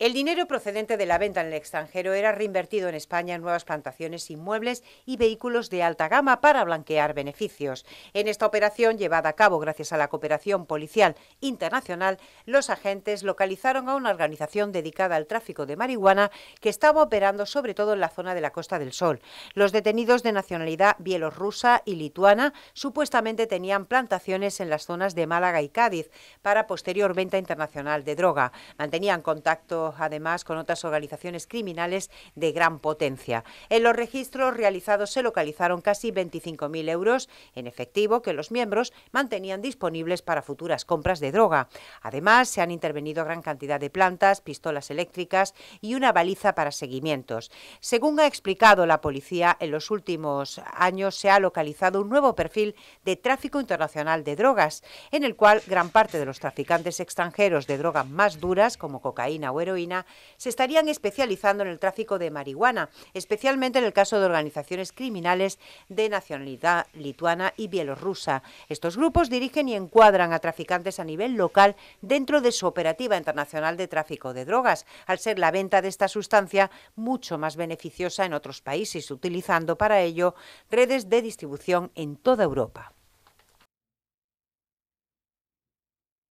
El dinero procedente de la venta en el extranjero era reinvertido en España en nuevas plantaciones, inmuebles y vehículos de alta gama para blanquear beneficios. En esta operación, llevada a cabo gracias a la cooperación policial internacional, los agentes localizaron a una organización dedicada al tráfico de marihuana que estaba operando sobre todo en la zona de la Costa del Sol. Los detenidos de nacionalidad bielorrusa y lituana supuestamente tenían plantaciones en las zonas de Málaga y Cádiz para posterior venta internacional de droga. Mantenían contacto además con otras organizaciones criminales de gran potencia. En los registros realizados se localizaron casi 25.000 euros en efectivo que los miembros mantenían disponibles para futuras compras de droga. Además, se han intervenido gran cantidad de plantas, pistolas eléctricas y una baliza para seguimientos. Según ha explicado la policía, en los últimos años se ha localizado un nuevo perfil de tráfico internacional de drogas, en el cual gran parte de los traficantes extranjeros de drogas más duras, como cocaína o heroína, se estarían especializando en el tráfico de marihuana, especialmente en el caso de organizaciones criminales de nacionalidad lituana y bielorrusa. Estos grupos dirigen y encuadran a traficantes a nivel local dentro de su operativa internacional de tráfico de drogas, al ser la venta de esta sustancia mucho más beneficiosa en otros países, utilizando para ello redes de distribución en toda Europa.